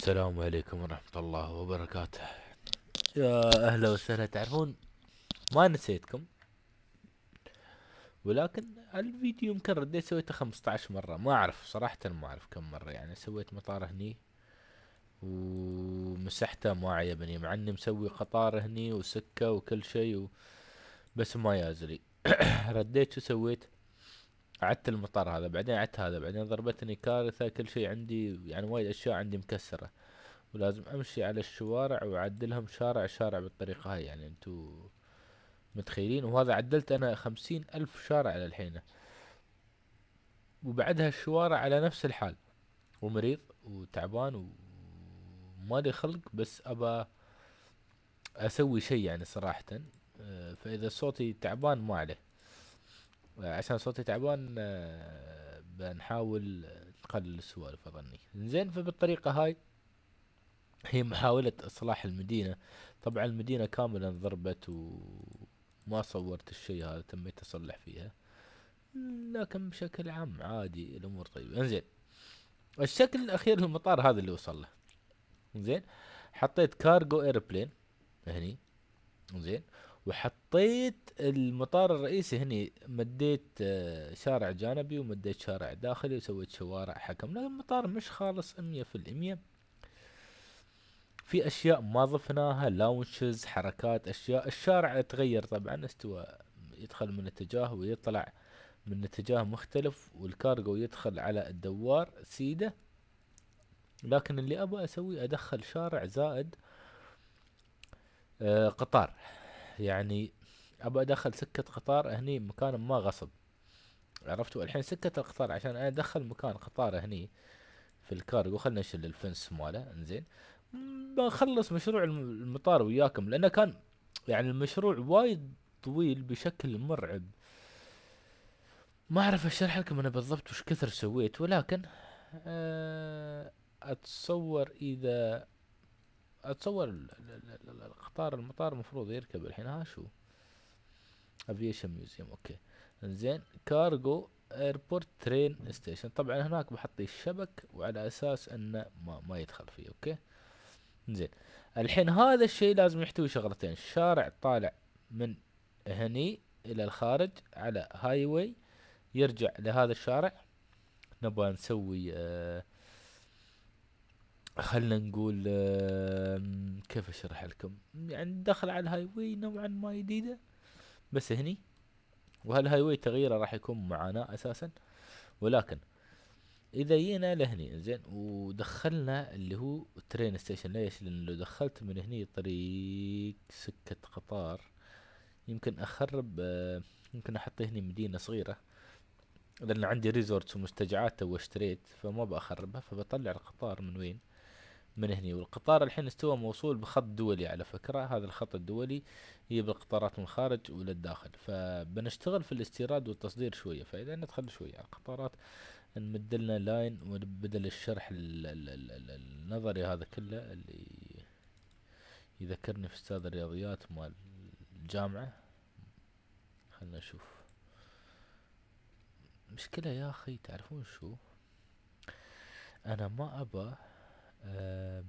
السلام عليكم ورحمة الله وبركاته يا أهلا وسهلا تعرفون ما نسيتكم ولكن الفيديو يمكن رديت سويته 15 مرة ما أعرف صراحة ما أعرف كم مرة يعني سويت مطار هني ومسحته ما عجبني مع إني مسوي قطار هني وسكة وكل شيء و... بس ما يازلي رديت شو سويت عدت المطار هذا بعدين عدت هذا بعدين ضربتني كارثة كل شيء عندي يعني وايد أشياء عندي مكسرة ولازم أمشي على الشوارع وأعدلهم شارع شارع بالطريقة هاي يعني أنتو متخيلين وهذا عدلت أنا خمسين ألف شارع للحين وبعدها الشوارع على نفس الحال ومريض وتعبان ومالي خلق بس أبى أسوي شيء يعني صراحة آه، فإذا صوتي تعبان ما عليه عشان صوتي تعبان آه، بنحاول نقلل السوالف اظني زين فبالطريقة هاي هي محاولة اصلاح المدينة طبعا المدينة كاملا انضربت وما صورت الشيء هذا تميت اصلح فيها لكن بشكل عام عادي الامور طيبة انزين الشكل الاخير للمطار هذا اللي وصل له زين حطيت كارجو ايربلين هني زين وحطيت المطار الرئيسي هني مديت آه، شارع جانبي ومديت شارع داخلي وسويت شوارع حكم لان المطار مش خالص مية في الامية في اشياء ما ضفناها لاونشز حركات اشياء الشارع تغير طبعا استوى يدخل من اتجاه ويطلع من اتجاه مختلف والكارغو يدخل على الدوار سيده لكن اللي ابغى اسوي ادخل شارع زائد آه، قطار يعني ابى ادخل سكه قطار هني مكان ما غصب عرفتوا الحين سكه القطار عشان انا ادخل مكان قطار هني في الكارجو خلنا نشيل الفنس ماله انزين بخلص مشروع المطار وياكم لانه كان يعني المشروع وايد طويل بشكل مرعب ما اعرف اشرح لكم انا بالضبط وش كثر سويت ولكن أه اتصور اذا اتصور القطار المطار المفروض يركب الحين ها شو افيشن ميوزيوم اوكي انزين كارجو ايربورت ترين ستيشن طبعا هناك بحط الشبك وعلى اساس انه ما, ما يدخل فيه اوكي انزين الحين هذا الشيء لازم يحتوي شغلتين شارع طالع من هني الى الخارج على هاي واي يرجع لهذا الشارع نبغى نسوي آه خلنا نقول كيف اشرح لكم يعني دخل على الهاي واي نوعا ما جديده بس هني وهالهاي واي تغييره راح يكون معاناه اساسا ولكن اذا جينا لهني زين ودخلنا اللي هو ترين ستيشن ليش لان لو دخلت من هني طريق سكه قطار يمكن اخرب آه، يمكن احط هني مدينه صغيره لان عندي ريزورتس ومستجعات تو اشتريت فما بخربها فبطلع القطار من وين من هني والقطار الحين استوى موصول بخط دولي على فكرة هذا الخط الدولي يجيب القطارات من الخارج وللداخل فبنشتغل في الاستيراد والتصدير شوية فإذا ندخل شوية على القطارات نمد لنا لاين وبدل الشرح النظري هذا كله اللي يذكرني في استاذ الرياضيات مال الجامعة خلنا نشوف مشكلة يا أخي تعرفون شو أنا ما أبغى آه،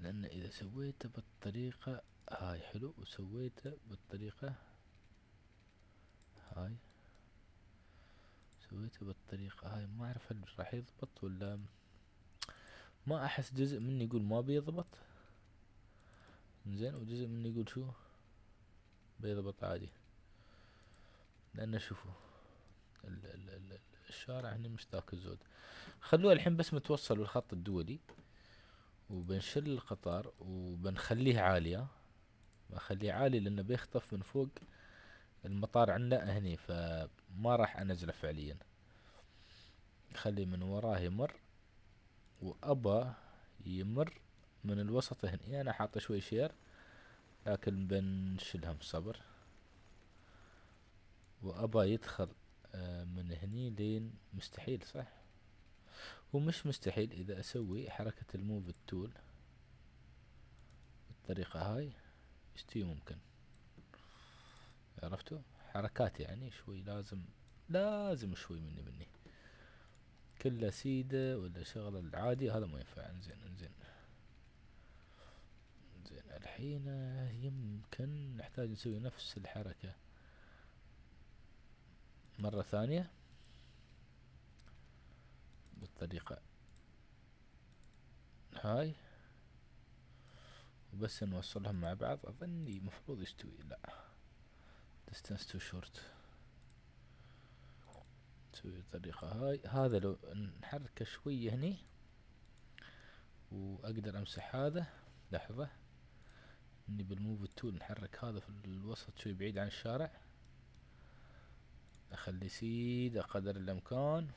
لأن إذا سويته بالطريقة هاي حلو وسويته بالطريقة هاي سويته بالطريقة هاي ما أعرف هل راح يضبط ولا ما أحس جزء مني يقول ما بيضبط زين وجزء مني يقول شو بيضبط عادي لأن شوفوا ال ال ال الشارع هنا ذاك الزود خلوه الحين بس متوصل بالخط الدولي وبنشل القطار وبنخليه عالية بخليه عالي لانه بيخطف من فوق المطار عندنا هني فما راح انزله فعليا خلي من وراه يمر وابا يمر من الوسط هني انا حاطه شوي شير لكن بنشلهم صبر وابا يدخل آه، من هني لين مستحيل صح ومش مستحيل اذا اسوي حركة الموف التول بالطريقة هاي يستوي ممكن عرفتوا حركات يعني شوي لازم لازم شوي مني مني كله سيدة ولا شغلة العادي هذا ما ينفع انزين انزين انزين الحين يمكن نحتاج نسوي نفس الحركة مرة ثانية بالطريقة هاي وبس نوصلهم مع بعض أظني مفروض يستوي لا distance too short نسوي الطريقة هاي هذا لو نحركه شوية هني وأقدر أمسح هذا لحظة إني بالموف التول نحرك هذا في الوسط شوي بعيد عن الشارع نخلي سيدة قدر الامكان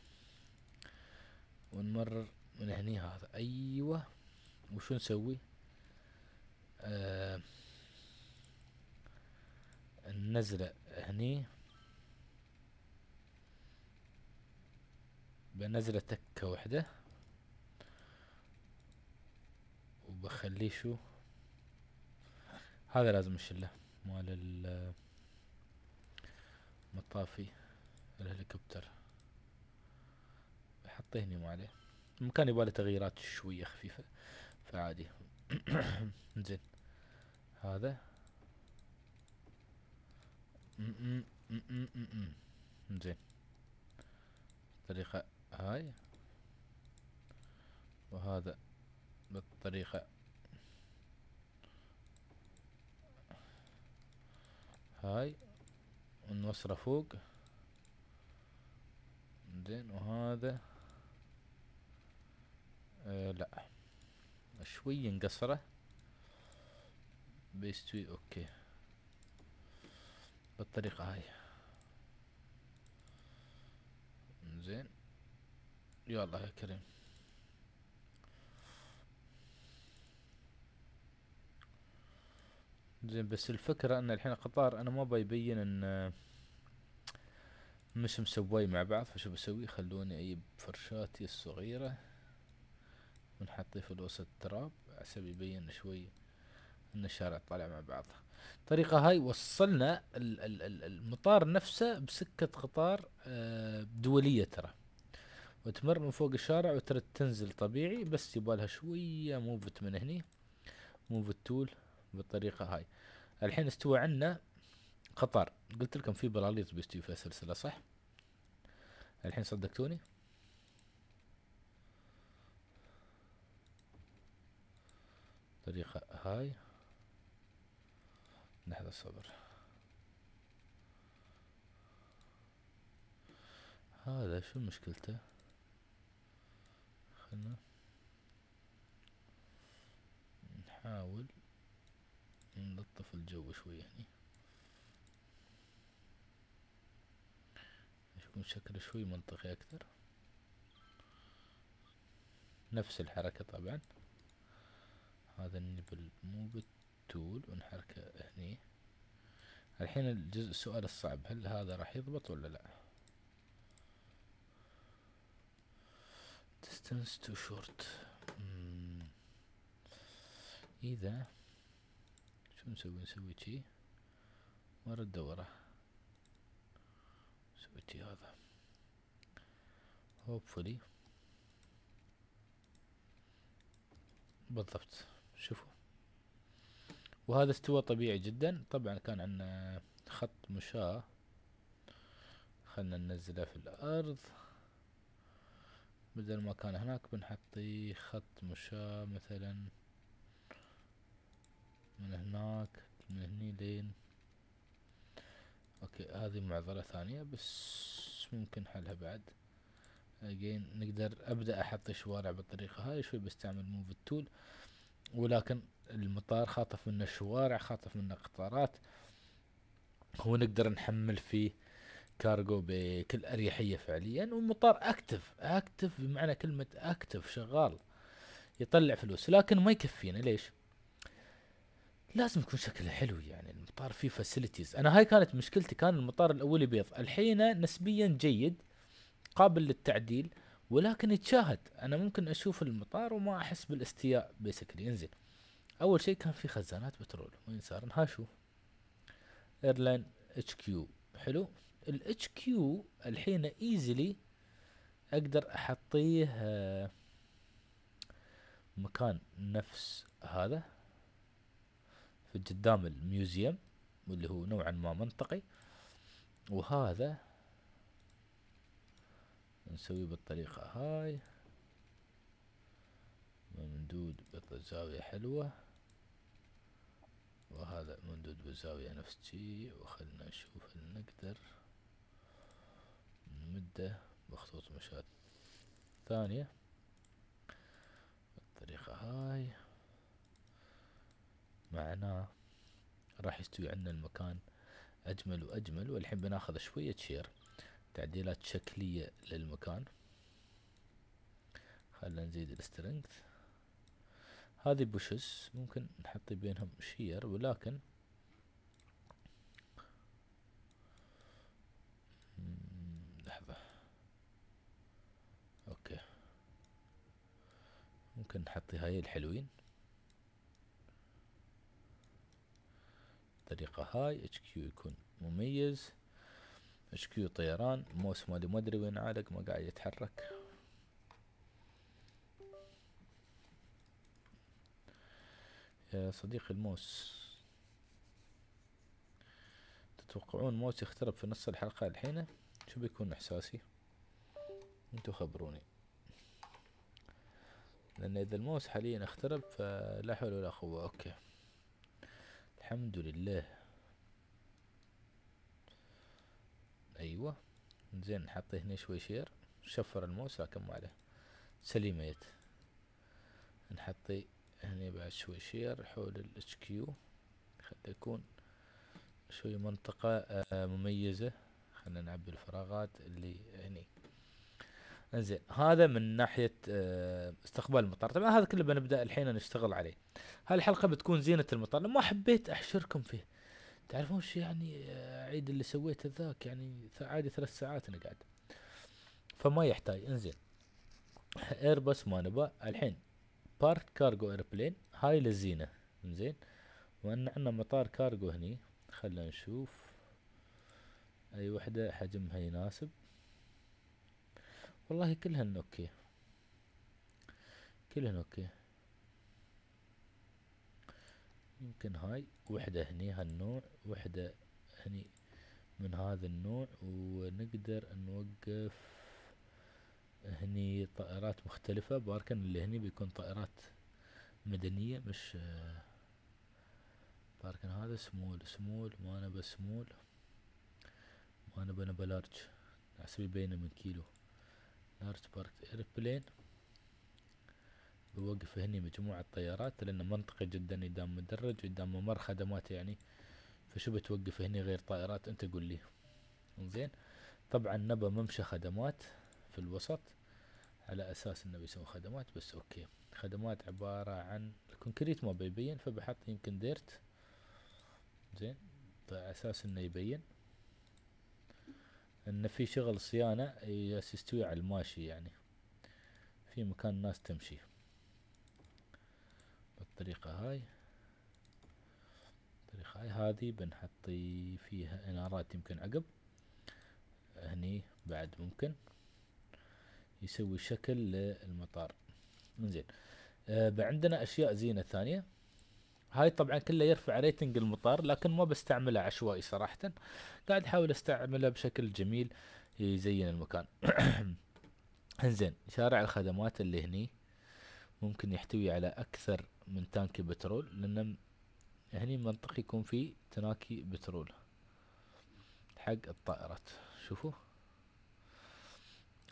ونمرر من هني هذا ايوه وشو نسوي آه النزلة هني بنزله تكة واحدة وبخليه شو هذا لازم نشله مال المطافي الهليكوبتر حطيني ما عليه المكان يبغى له تغييرات شويه خفيفه فعادي زين هذا زين الطريقة هاي وهذا بالطريقة هاي ونوصله فوق زين وهذا آه لا شوي نقصره بيستوي اوكي بالطريقة هاي زين الله يا كريم زين بس الفكرة ان الحين قطار انا ما بيبين ان آه، مش مسوي مع بعض فشو بسوي خلوني اجيب فرشاتي الصغيرة ونحطيه في الوسط التراب عشان يبين شوي ان الشارع طالع مع بعض الطريقة هاي وصلنا ال ال المطار نفسه بسكة قطار آه، دولية ترى وتمر من فوق الشارع وترد تنزل طبيعي بس يبالها شوية موفت من هني موفت تول بالطريقة هاي الحين استوى عنا قطر قلت لكم في بلاليط بيستوي في السلسله صح الحين صدقتوني طريقة هاي لحظة صبر هذا شو مشكلته خلنا نحاول نلطف الجو شوي هني يعني. يكون شكله شوي منطقي أكثر نفس الحركة طبعا هذا النبل مو بالتول ونحركه هني الحين الجزء السؤال الصعب هل هذا راح يضبط ولا لا distance too short hmm. إذا شو نسوي نسوي شي ورا دوره activity هذا hopefully بالضبط شوفوا وهذا استوى طبيعي جدا طبعا كان عندنا خط مشاه خلنا ننزله في الارض بدل ما كان هناك بنحطي خط مشاه مثلا من هناك من هني لين اوكي هذه معضلة ثانية بس ممكن حلها بعد اجين نقدر ابدأ احط الشوارع بالطريقة هاي شوي بستعمل موف التول ولكن المطار خاطف منه شوارع خاطف منه قطارات نقدر نحمل فيه كارغو بكل اريحية فعليا والمطار اكتف اكتف بمعنى كلمة اكتف شغال يطلع فلوس لكن ما يكفينا ليش؟ لازم يكون شكله حلو يعني المطار فيه فاسيلتيز انا هاي كانت مشكلتي كان المطار الاولي بيض الحين نسبيا جيد قابل للتعديل ولكن يتشاهد انا ممكن اشوف المطار وما احس بالاستياء بيسكلي انزين اول شيء كان في خزانات بترول وين صار ها شوف ايرلاين اتش كيو حلو الاتش كيو الحين ايزلي اقدر احطيه آه، مكان نفس هذا قدام الميوزيوم واللي هو نوعا ما منطقي وهذا نسويه بالطريقة هاي ممدود بزاوية حلوة وهذا ممدود بزاوية نفس جي وخلنا نشوف هل نقدر نمده بخطوط مشاة ثانية بالطريقة هاي معناه راح يستوي عندنا المكان أجمل وأجمل والحين بناخذ شوية شير تعديلات شكلية للمكان خلنا نزيد السترينث هذه بوشز ممكن نحط بينهم شير ولكن لحظة اوكي ممكن نحط هاي الحلوين الطريقة هاي اتش كيو يكون مميز اتش كيو طيران موس مالي ما ادري وين عالق ما قاعد يتحرك يا صديقي الموس تتوقعون موس يخترب في نص الحلقة الحين شو بيكون احساسي انتو خبروني لان اذا الموس حاليا اخترب فلا حول ولا قوة اوكي الحمد لله ايوه زين نحط هنا شوي شير شفر الموس لكن ما عليه سليميت نحطي هنا بعد شوي شير حول الاتش كيو خلي يكون شوي منطقة آه، مميزة خلنا نعبي الفراغات اللي هني زين هذا من ناحيه آه، استقبال المطار طبعا هذا كله بنبدا الحين نشتغل عليه هالحلقه بتكون زينه المطار ما حبيت احشركم فيه تعرفون شو يعني آه، عيد اللي سويته ذاك يعني عادي ثلاث ساعات انا قاعد فما يحتاج انزين ايرباص ما نبى الحين بارت كارغو ايربلين هاي للزينه انزين وان عندنا مطار كارغو هني خلينا نشوف اي وحده حجمها يناسب والله كلهن اوكي كلهن اوكي يمكن هاي وحدة هني هالنوع وحدة هني من هذا النوع ونقدر نوقف هني طائرات مختلفة باركن اللي هني بيكون طائرات مدنية مش باركن هذا سمول سمول ما نبى سمول ما نبى نبى لارج حسب يبينه من كيلو بارك ايربلين بوقف هني مجموعة طيارات لأن منطقي جدا قدام مدرج قدام ممر خدمات يعني فشو بتوقف هني غير طائرات انت قول لي انزين طبعا نبى ممشى خدمات في الوسط على اساس انه بيسوي خدمات بس اوكي خدمات عبارة عن الكونكريت ما بيبين فبحط يمكن ديرت زين على اساس انه يبين ان في شغل صيانة يستوي على الماشي يعني في مكان الناس تمشي بالطريقة هاي الطريقة هاي هذه بنحطي فيها انارات يمكن عقب هني بعد ممكن يسوي شكل للمطار زين آه عندنا اشياء زينة ثانية هاي طبعا كله يرفع ريتنج المطار لكن ما بستعمله عشوائي صراحة قاعد احاول استعمله بشكل جميل يزين المكان انزين شارع الخدمات اللي هني ممكن يحتوي على اكثر من تانكي بترول لان هني منطقي يكون فيه تناكي بترول حق الطائرات شوفوا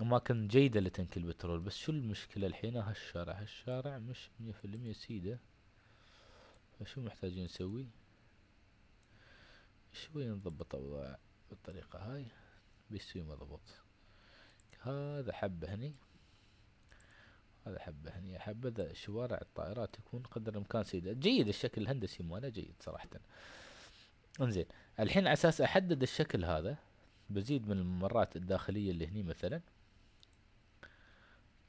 اماكن جيدة لتنكي البترول بس شو المشكلة الحين هالشارع هالشارع مش مية في المية سيده شو محتاجين نسوي شوي نضبط الوضع بالطريقة هاي بيسوي مضبوط هذا حبة هني هذا حبة هني حبذا شوارع الطائرات تكون قدر الإمكان سيدة جيد الشكل الهندسي ماله جيد صراحة انزين الحين على أساس أحدد الشكل هذا بزيد من الممرات الداخلية اللي هني مثلا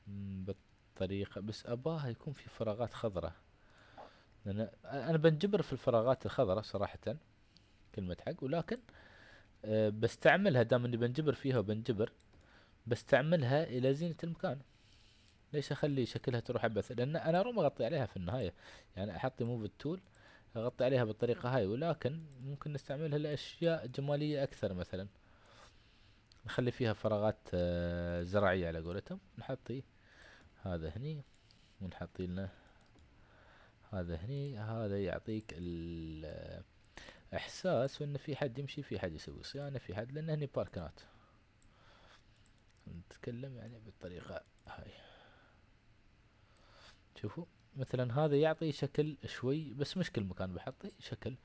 بالطريقة بس أباها يكون في فراغات خضراء لأن أنا بنجبر في الفراغات الخضراء صراحة كلمة حق ولكن أه بستعملها دام إني بنجبر فيها وبنجبر بستعملها إلى زينة المكان ليش أخلي شكلها تروح عبث لأن أنا روم أغطي عليها في النهاية يعني أحط موف التول أغطي عليها بالطريقة هاي ولكن ممكن نستعملها لأشياء جمالية أكثر مثلا نخلي فيها فراغات آه، زراعية على قولتهم نحطي إيه؟ هذا هني ونحطي لنا هذا هني هذا يعطيك الاحساس ان في حد يمشي في حد يسوي صيانه في حد لان هني باركنات نتكلم يعني بالطريقه هاي شوفوا مثلا هذا يعطي شكل شوي بس مش كل مكان بحطي شكل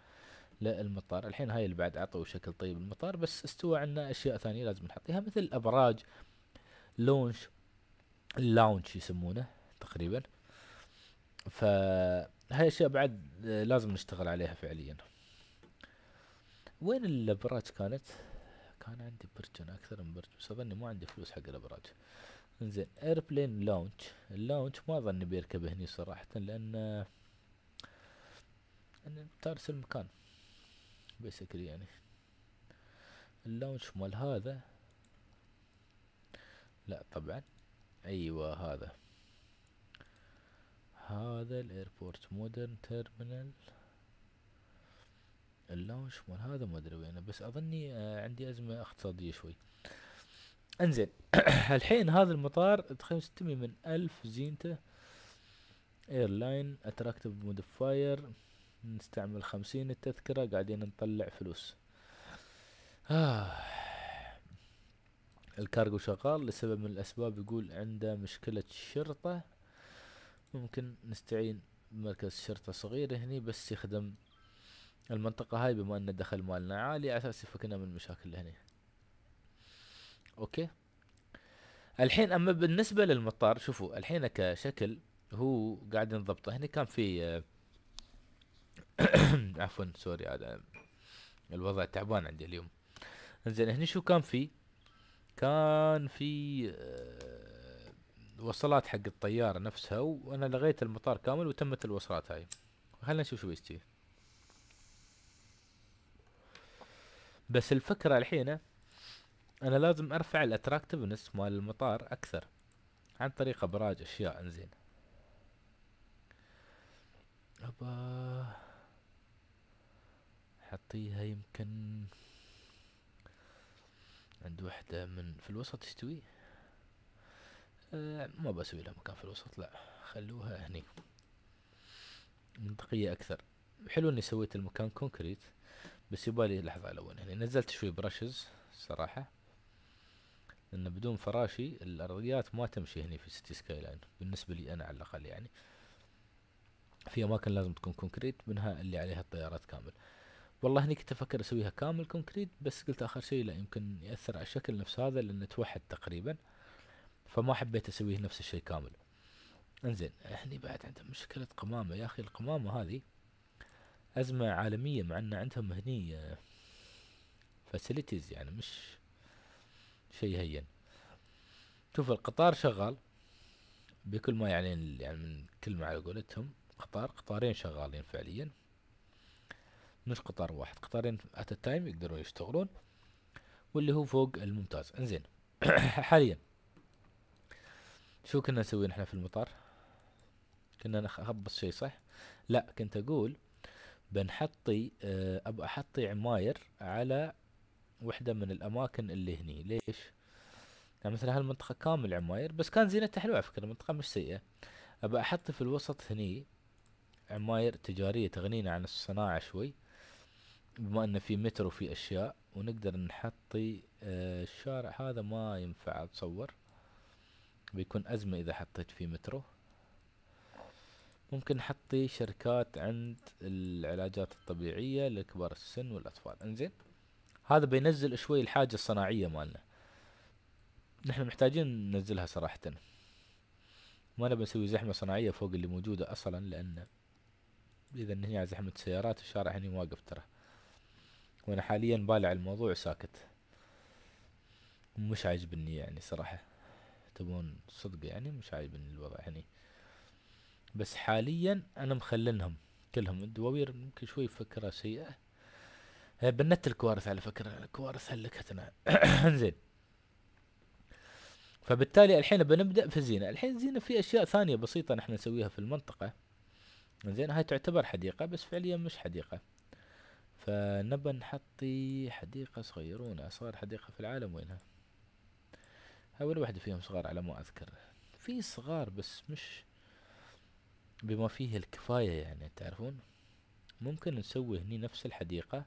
للمطار الحين هاي اللي بعد عطوا شكل طيب المطار بس استوى عندنا اشياء ثانيه لازم نحطيها مثل ابراج لونش اللونش يسمونه تقريبا فهاي الاشياء بعد آه، لازم نشتغل عليها فعليا وين الابراج كانت كان عندي برج اكثر من برج بس اظني ما عندي فلوس حق الابراج انزين ايربلين لونج اللونج ما اظني بيركب هني صراحة لان آه، ان تارس المكان بيسكلي يعني اللونش مال هذا لا طبعا ايوه هذا هذا الايربورت مودرن تيرمينال اللونش مال هذا ما ادري وينه بس اظني آه، عندي ازمه اقتصاديه شوي انزين الحين هذا المطار تخيل 600 من ألف زينته ايرلاين اتراكتيف موديفاير نستعمل خمسين التذكرة قاعدين نطلع فلوس آه. الكارغو شغال لسبب من الأسباب يقول عنده مشكلة شرطة ممكن نستعين بمركز شرطة صغير هني بس يخدم المنطقة هاي بما ان الدخل مالنا عالي على اساس يفكنا من المشاكل اللي هني اوكي الحين اما بالنسبة للمطار شوفوا الحين كشكل هو قاعد نضبطه هني كان في عفوا سوري هذا الوضع تعبان عندي اليوم زين هني شو كان في كان في آه، الوصلات حق الطيارة نفسها وانا لغيت المطار كامل وتمت الوصلات هاي خلينا نشوف شو بيصير بس الفكرة الحين انا لازم ارفع الاتراكتفنس مال المطار اكثر عن طريق ابراج اشياء انزين ابا حطيها يمكن عند وحدة من في الوسط تستوي ما بسوي لها مكان في الوسط لا خلوها هني منطقية أكثر حلو إني سويت المكان كونكريت بس يبالي لحظة على هني يعني نزلت شوي برشز الصراحة لأن بدون فراشي الأرضيات ما تمشي هني في سيتي سكاي لاين بالنسبة لي أنا على الأقل يعني في أماكن لازم تكون كونكريت منها اللي عليها الطيارات كامل والله هني كنت أفكر أسويها كامل كونكريت بس قلت آخر شيء لا يمكن يأثر على الشكل نفس هذا لأنه توحد تقريبا آه فما حبيت اسويه نفس الشيء كامل انزين هني بعد عندهم مشكلة قمامة يا اخي القمامة هذه ازمة عالمية مع ان عندهم هني فاسيلتيز آه، يعني مش شيء هين شوف القطار شغال بكل ما يعني يعني من كلمة على قولتهم قطار قطارين شغالين فعليا مش قطار واحد قطارين ات تايم يقدرون يشتغلون واللي هو فوق الممتاز انزين حاليا شو كنا نسوي نحن في المطار كنا نخبص شيء صح لا كنت اقول بنحطي آه ابى احطي عماير على وحده من الاماكن اللي هني ليش يعني مثلا هالمنطقة كامل عماير بس كان زينتها حلوة على فكرة المنطقة مش سيئة ابى احط في الوسط هني عماير تجارية تغنينا عن الصناعة شوي بما انه في مترو في اشياء ونقدر نحطي آه الشارع هذا ما ينفع اتصور بيكون أزمة إذا حطيت فيه مترو ممكن حطي شركات عند العلاجات الطبيعية لكبار السن والأطفال انزين هذا بينزل شوي الحاجة الصناعية مالنا نحن محتاجين ننزلها صراحة ما نبي نسوي زحمة صناعية فوق اللي موجودة أصلا لأن إذا هنا زحمة سيارات الشارع هني واقف ترى وأنا حاليا بالع الموضوع ساكت مش عاجبني يعني صراحة تبون صدق يعني مش عايبين الوضع يعني بس حاليا انا مخلنهم كلهم الدواوير ممكن شوي فكره سيئه آه، بنت الكوارث على فكره الكوارث هلكتنا زين فبالتالي الحين بنبدا في الزينه الحين الزينه في اشياء ثانيه بسيطه نحن نسويها في المنطقه زين هاي تعتبر حديقه بس فعليا مش حديقه فنبى نحطي حديقه صغيرونه صار حديقه في العالم وينها أول واحدة فيهم صغار على ما أذكر في صغار بس مش بما فيه الكفاية يعني تعرفون ممكن نسوي هني نفس الحديقة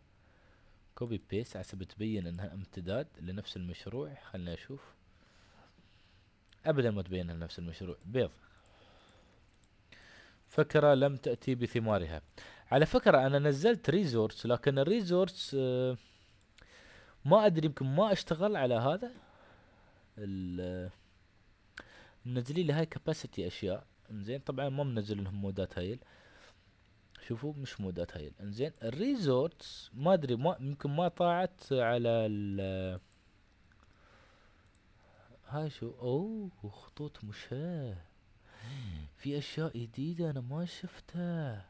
كوبي بيست عسب تبين انها امتداد لنفس المشروع خلنا اشوف ابدا ما تبين انها نفس المشروع بيض فكرة لم تأتي بثمارها على فكرة انا نزلت ريزورتس لكن الريزورتس آه، ما ادري يمكن ما اشتغل على هذا منزلين لهاي كاباسيتي اشياء انزين طبعا ما منزل لهم مودات هايل شوفوا مش مودات هايل انزين الريزورتس ما ادري ما يمكن ما طاعت على ال هاي شو اوه خطوط مشاه في اشياء جديدة انا ما شفتها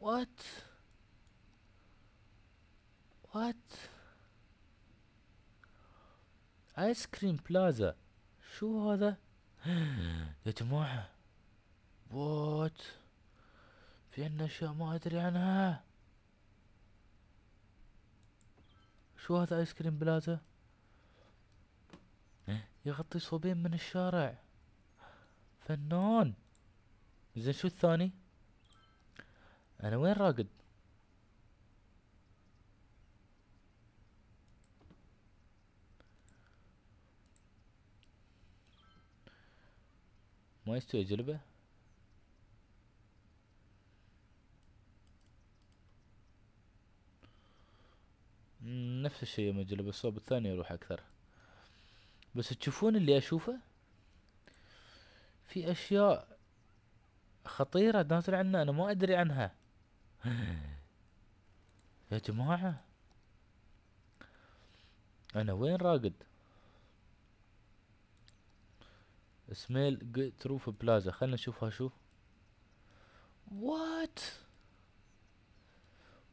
وات وات ايس كريم بلازا شو هذا يا جماعة بوت في عنا اشياء ما ادري عنها شو هذا ايس كريم بلازا يغطي صوبين من الشارع فنان زين شو الثاني انا وين راقد ما يستوي اجلبه نفس الشيء يوم اجلب الصوب الثاني يروح اكثر بس تشوفون اللي اشوفه في اشياء خطيرة نازل عنا انا ما ادري عنها يا جماعة انا وين راقد سميل تروف بلازا خلنا نشوفها شو وات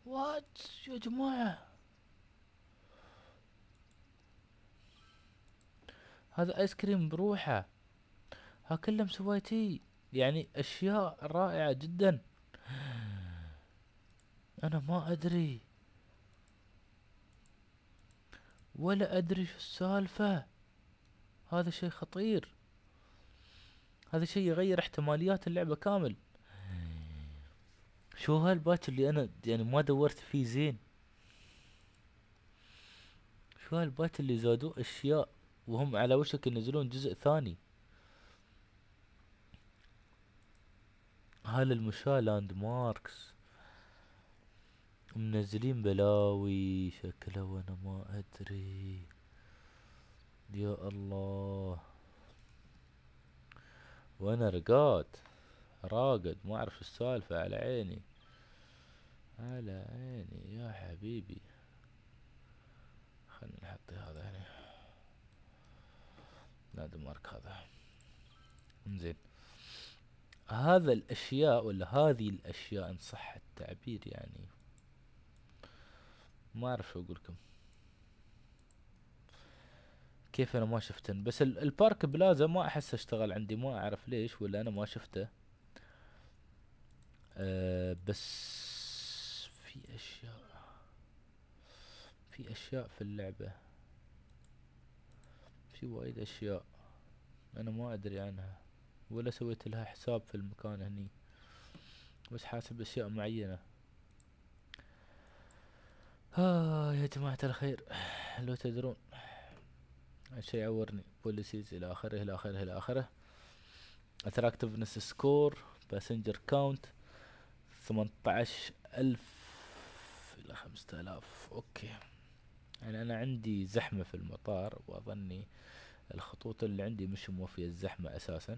وات يا جماعة هذا ايس كريم بروحه ها كله مسويتي يعني اشياء رائعة جدا انا ما ادري ولا ادري شو السالفة هذا شيء خطير هذا شيء يغير احتماليات اللعبة كامل شو هالباتش اللي انا يعني ما دورت فيه زين شو هالباتش اللي زادوا اشياء وهم على وشك ينزلون جزء ثاني هل المشاة لاند ماركس منزلين بلاوي شكله وانا ما ادري يا الله وانا رقاد راقد ما اعرف السالفة على عيني على عيني يا حبيبي خلنا نحط هذا هنا مارك هذا انزين هذا الاشياء ولا هذه الاشياء ان صح التعبير يعني ما اعرف شو اقولكم كيف انا ما شفتن بس البارك بلازا ما احس اشتغل عندي ما اعرف ليش ولا انا ما شفته أه بس في اشياء في اشياء في اللعبة في وايد اشياء انا ما ادري عنها ولا سويت لها حساب في المكان هني بس حاسب اشياء معينة آه يا جماعة الخير لو تدرون شيء يعورني بوليسيز الى اخره الى اخره الى اخره اتراكتفنس سكور باسنجر كاونت ثمنتعش الف الى خمسة الاف اوكي يعني انا عندي زحمة في المطار واظني الخطوط اللي عندي مش موفية الزحمة اساسا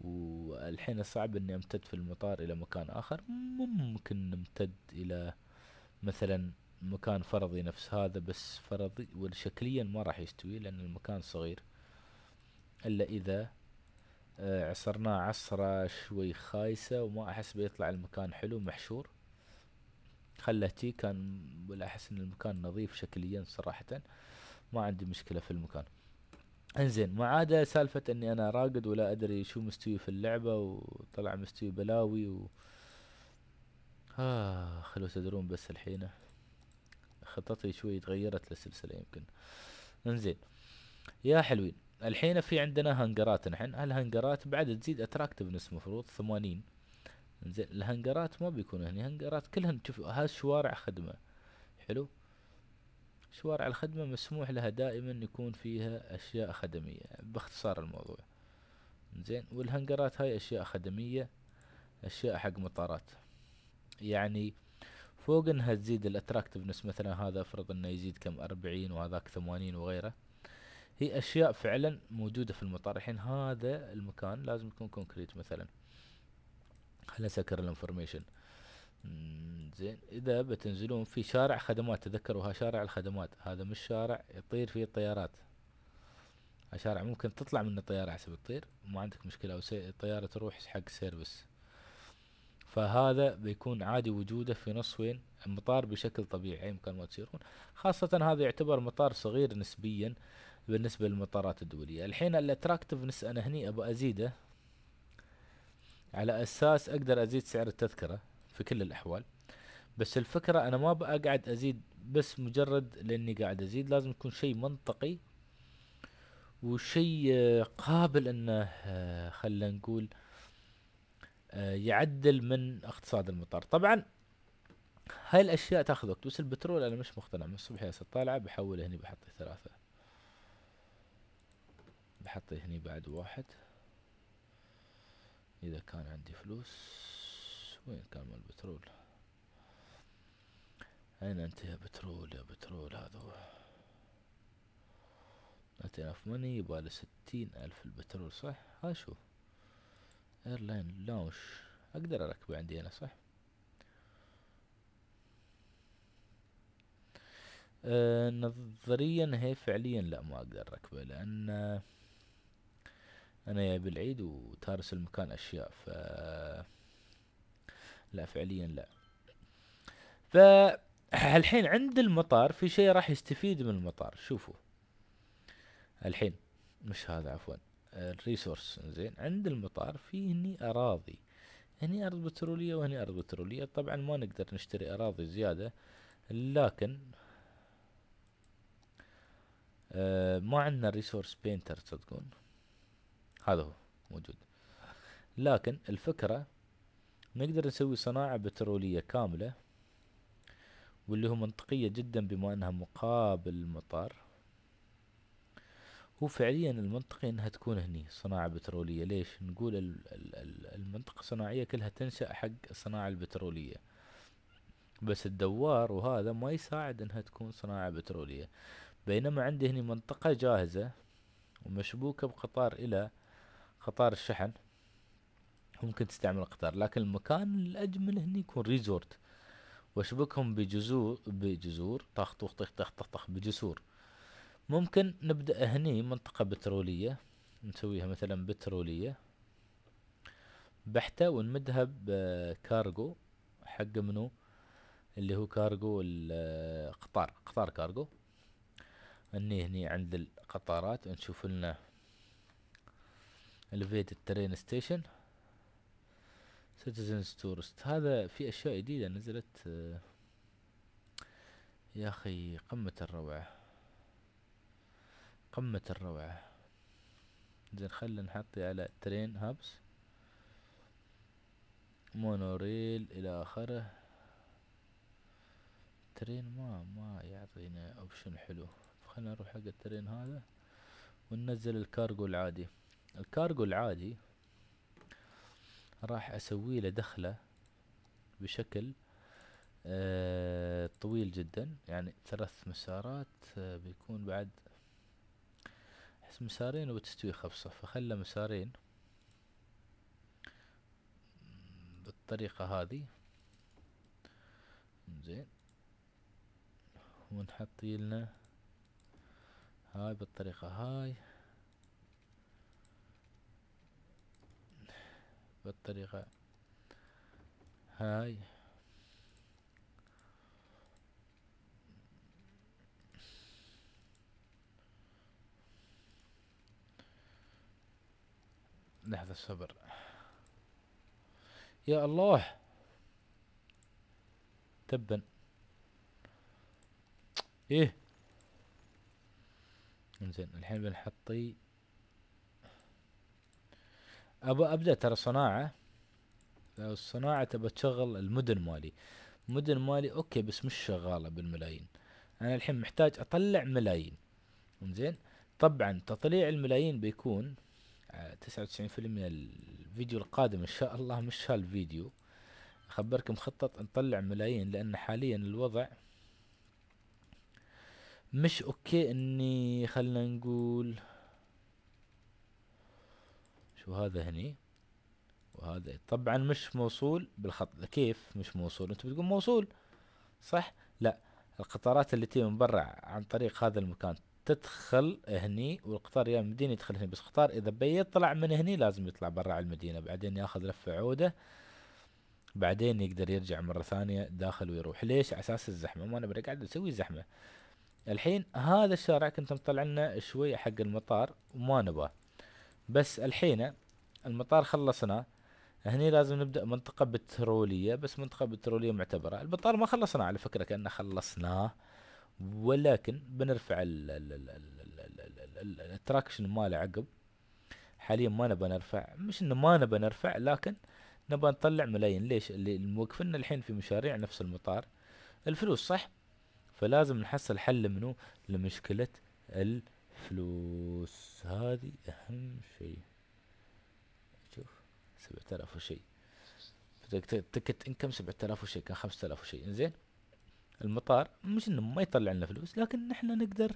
والحين صعب اني امتد في المطار الى مكان اخر ممكن نمتد الى مثلا مكان فرضي نفس هذا بس فرضي وشكليا ما راح يستوي لان المكان صغير الا اذا آه، عصرناه عصرة شوي خايسة وما احس بيطلع المكان حلو محشور خلتي كان ولا احس ان المكان نظيف شكليا صراحة ما عندي مشكلة في المكان انزين ما عدا سالفة اني انا راقد ولا ادري شو مستوي في اللعبة وطلع مستوي بلاوي و آه خلو تدرون بس الحين خططي شوي تغيرت للسلسلة يمكن انزين يا حلوين الحين في عندنا هنجرات نحن هالهنجرات بعد تزيد اتراكتفنس مفروض ثمانين انزين الهنجرات ما بيكون هني هنجرات كلهن تشوف شوارع خدمة حلو شوارع الخدمة مسموح لها دائما يكون فيها أشياء خدمية باختصار الموضوع زين والهنجرات هاي أشياء خدمية أشياء حق مطارات يعني فوق انها تزيد الاتراكتفنس مثلا هذا افرض انه يزيد كم أربعين وهذاك ثمانين وغيره هي اشياء فعلا موجودة في المطار الحين هذا المكان لازم يكون كونكريت مثلا خلنا سكر الانفورميشن زين اذا بتنزلون في شارع خدمات تذكروا ها شارع الخدمات هذا مش شارع يطير فيه الطيارات شارع ممكن تطلع منه الطيارة حسب تطير ما عندك مشكلة او الطيارة تروح حق سيرفس فهذا بيكون عادي وجوده في نص وين المطار بشكل طبيعي مكان ما تسيرون خاصة هذا يعتبر مطار صغير نسبيا بالنسبة للمطارات الدولية الحين الاتراكتفنس انا هني ابى ازيده على اساس اقدر ازيد سعر التذكرة في كل الاحوال بس الفكرة انا ما بقعد ازيد بس مجرد لاني قاعد ازيد لازم يكون شيء منطقي وشيء قابل انه آه، خلينا نقول آه، يعدل من اقتصاد المطار طبعا هاي الاشياء تاخذ وقت بس البترول انا مش مقتنع من الصبح يا طالعه بحوله هني بحط ثلاثه بحط هني بعد واحد اذا كان عندي فلوس وين كان مال البترول اين انت يا بترول يا بترول هذا هو ألف ماني يبالي ستين الف البترول صح ها شوف ايرلاين لونش اقدر اركبه عندي انا صح آه نظريا هي فعليا لا ما اقدر اركبه لان انا يا بالعيد وتارس المكان اشياء ف لا فعليا لا فالحين عند المطار في شيء راح يستفيد من المطار شوفوا الحين مش هذا عفوا الريسورس زين عند المطار في هني اراضي هني ارض بتروليه وهني ارض بتروليه طبعا ما نقدر نشتري اراضي زياده لكن آه، ما عندنا ريسورس بينتر تصدقون هذا هو موجود لكن الفكره نقدر نسوي صناعه بتروليه كامله واللي هو منطقيه جدا بما انها مقابل المطار هو فعليا المنطقي انها تكون هني صناعة بترولية ليش نقول المنطقة الصناعية كلها تنشأ حق الصناعة البترولية بس الدوار وهذا ما يساعد انها تكون صناعة بترولية بينما عندي هني منطقة جاهزة ومشبوكة بقطار الى قطار الشحن ممكن تستعمل قطار لكن المكان الاجمل هني يكون ريزورت واشبكهم بجزور بجزور طخ طخ طخ طخ طخ بجسور ممكن نبدأ هني منطقة بترولية نسويها مثلا بترولية بحتة ونمدها بكارغو حق منو اللي هو كارغو القطار قطار كارغو هني هني عند القطارات نشوف لنا الفيت الترين ستيشن سيتيزنز تورست هذا في اشياء جديدة نزلت آه، يا اخي قمة الروعة قمة الروعة زين خلينا نحطي على ترين هابس مونوريل الى اخره ترين ما ما يعطينا اوبشن حلو خلنا نروح حق الترين هذا وننزل الكارغو العادي الكارغو العادي راح اسوي له دخلة بشكل آه طويل جدا يعني ثلاث مسارات آه بيكون بعد مسارين وبتستوي خبصة فخلى مسارين بالطريقة هذه زين ونحط لنا هاي بالطريقة هاي بالطريقة هاي لحظة صبر يا الله تبا ايه انزين الحين بنحطي ابى ابدا ترى صناعة الصناعة تبى تشغل المدن مالي مدن مالي اوكي بس مش شغالة بالملايين انا الحين محتاج اطلع ملايين انزين طبعا تطليع الملايين بيكون 99% الفيديو القادم ان شاء الله مش هالفيديو اخبركم خطط نطلع ملايين لان حاليا الوضع مش اوكي اني خلنا نقول شو هذا هني وهذا طبعا مش موصول بالخط كيف مش موصول انت بتقول موصول صح لا القطارات اللي تيجي من برا عن طريق هذا المكان تدخل هني والقطار يا المدينة يدخل هني بس قطار إذا بيطلع طلع من هني لازم يطلع برا على المدينة بعدين ياخذ لفة عودة بعدين يقدر يرجع مرة ثانية داخل ويروح ليش على أساس الزحمة ما نبي قاعد نسوي زحمة الحين هذا الشارع كنت مطلع لنا شوي حق المطار وما نبغى بس الحين المطار خلصناه هني لازم نبدأ منطقة بترولية بس منطقة بترولية معتبرة المطار ما خلصناه على فكرة كأنه خلصناه ولكن بنرفع التراكشن ماله عقب حاليا ما نبى نرفع مش انه ما نبى نرفع لكن نبى نطلع ملايين ليش اللي موقفنا الحين في مشاريع نفس المطار الفلوس صح فلازم نحصل حل منو لمشكلة الفلوس هذه اهم شيء شوف سبعة آلاف وشي تكت انكم سبعة آلاف وشي كان خمسة آلاف وشي انزين المطار مش انه ما يطلع لنا فلوس لكن نحن نقدر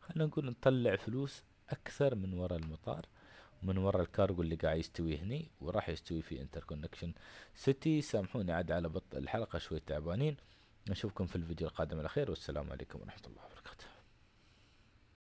خلينا نقول نطلع فلوس اكثر من وراء المطار من وراء الكارغو اللي قاعد يستوي هني وراح يستوي في انتركونكشن سيتي سامحوني عاد على بطء الحلقة شوي تعبانين نشوفكم في الفيديو القادم على خير والسلام عليكم ورحمة الله